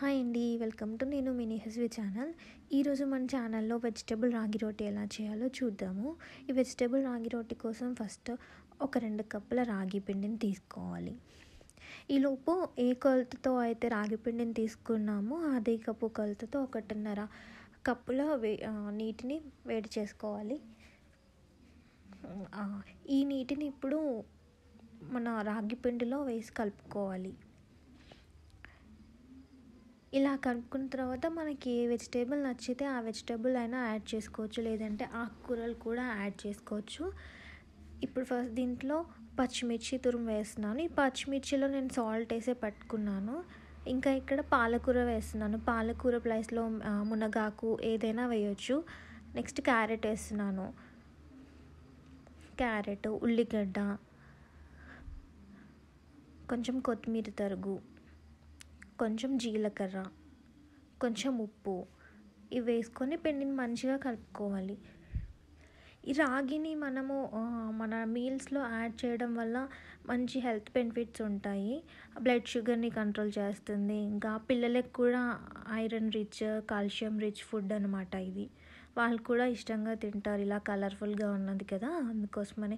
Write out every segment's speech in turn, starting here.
hi అండి welcome to నేను మినీ హెస్వి ఛానల్ ఈరోజు మన ఛానల్లో వెజిటేబుల్ రాగి రోటి ఎలా చేయాలో చూద్దాము ఈ వెజిటేబుల్ రాగి రోటి కోసం ఫస్ట్ ఒక రెండు కప్పుల రాగి పిండిని తీసుకోవాలి ఈలోపు ఏ కొలతతో అయితే రాగి పిండిని తీసుకున్నామో అదే కప్పు కొలతతో ఒకటిన్నర కప్పుల నీటిని వేడి చేసుకోవాలి ఈ నీటిని ఇప్పుడు మన రాగి పిండిలో వేసి కలుపుకోవాలి ఇలా కనుక్కున్న తర్వాత మనకి ఏ వెజిటేబుల్ నచ్చితే ఆ వెజిటేబుల్ అయినా యాడ్ చేసుకోవచ్చు లేదంటే ఆకుకూరలు కూడా యాడ్ చేసుకోవచ్చు ఇప్పుడు ఫస్ట్ దీంట్లో పచ్చిమిర్చి తురుము వేస్తున్నాను ఈ పచ్చిమిర్చిలో నేను సాల్ట్ వేసే పట్టుకున్నాను ఇంకా ఇక్కడ పాలకూర వేస్తున్నాను పాలకూర ప్లేస్లో మునగాకు ఏదైనా వేయొచ్చు నెక్స్ట్ క్యారెట్ వేస్తున్నాను క్యారెట్ ఉల్లిగడ్డ కొంచెం కొత్తిమీర తరుగు కొంచెం జీలకర్ర కొంచెం ఉప్పు ఇవి వేసుకొని పిండిని మంచిగా కలుపుకోవాలి ఈ రాగిని మనము మన మీల్స్లో యాడ్ చేయడం వల్ల మంచి హెల్త్ బెనిఫిట్స్ ఉంటాయి బ్లడ్ షుగర్ని కంట్రోల్ చేస్తుంది ఇంకా పిల్లలకు కూడా iron rich calcium rich food అనమాట ఇది వాళ్ళు కూడా ఇష్టంగా తింటారు ఇలా కలర్ఫుల్గా ఉన్నది కదా అందుకోసమని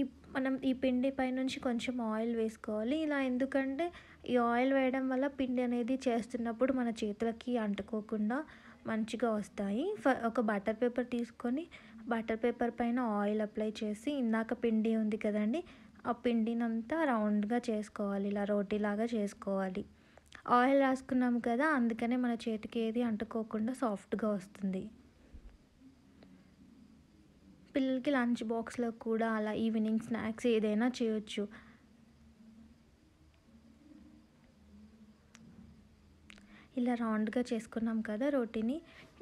ఈ మనం ఈ పిండి పైనుంచి కొంచెం ఆయిల్ వేసుకోవాలి ఇలా ఎందుకంటే ఈ ఆయిల్ వేయడం వల్ల పిండి అనేది చేస్తున్నప్పుడు మన చేతులకి అంటుకోకుండా మంచిగా వస్తాయి ఒక బటర్ పేపర్ తీసుకొని బటర్ పేపర్ పైన ఆయిల్ అప్లై చేసి ఇందాక పిండి ఉంది కదండి ఆ పిండినంతా రౌండ్గా చేసుకోవాలి ఇలా రోటీలాగా చేసుకోవాలి ఆయిల్ రాసుకున్నాం కదా అందుకనే మన చేతికి ఏది అంటుకోకుండా సాఫ్ట్గా వస్తుంది పిల్లలకి లంచ్ బాక్స్లో కూడా అలా ఈవినింగ్ స్నాక్స్ ఏదైనా చేయొచ్చు ఇలా రౌండ్గా చేసుకున్నాం కదా రోటీని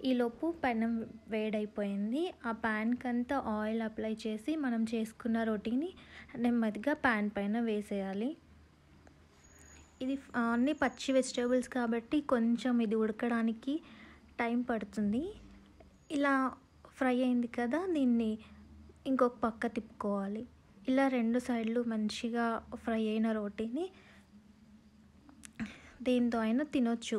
ఈలోపు పెనం వేడైపోయింది ఆ ప్యాన్కి అంతా ఆయిల్ అప్లై చేసి మనం చేసుకున్న రోటీని నెమ్మదిగా ప్యాన్ పైన వేసేయాలి ఇది అన్ని పచ్చి వెజిటేబుల్స్ కాబట్టి కొంచెం ఇది ఉడకడానికి టైం పడుతుంది ఇలా ఫ్రై అయింది కదా దీన్ని ఇంకొక పక్క తిప్పుకోవాలి ఇలా రెండు సైడ్లు మంచిగా ఫ్రై అయిన రోటీని దీంతో అయినా తినొచ్చు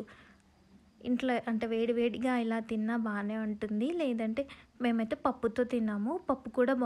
ఇంట్లో అంటే వేడి వేడిగా ఇలా తిన్నా బాగానే ఉంటుంది లేదంటే మేమైతే పప్పుతో తిన్నాము పప్పు కూడా బాగుంటుంది